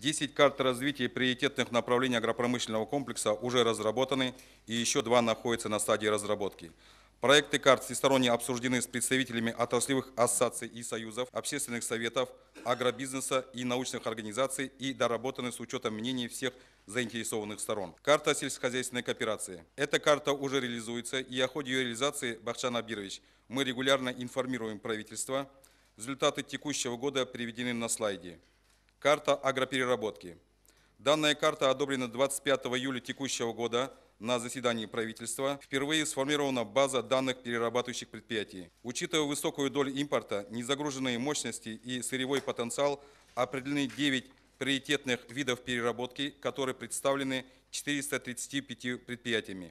10 карт развития приоритетных направлений агропромышленного комплекса уже разработаны и еще два находятся на стадии разработки. Проекты карт всесторонне обсуждены с представителями отраслевых ассоциаций и союзов, общественных советов, агробизнеса и научных организаций и доработаны с учетом мнений всех заинтересованных сторон. Карта сельскохозяйственной кооперации. Эта карта уже реализуется, и о ходе ее реализации, Бахчан Абирович, мы регулярно информируем правительство. Результаты текущего года приведены на слайде. Карта агропереработки. Данная карта одобрена 25 июля текущего года на заседании правительства. Впервые сформирована база данных перерабатывающих предприятий. Учитывая высокую долю импорта, незагруженные мощности и сырьевой потенциал, определены 9 приоритетных видов переработки, которые представлены 435 предприятиями.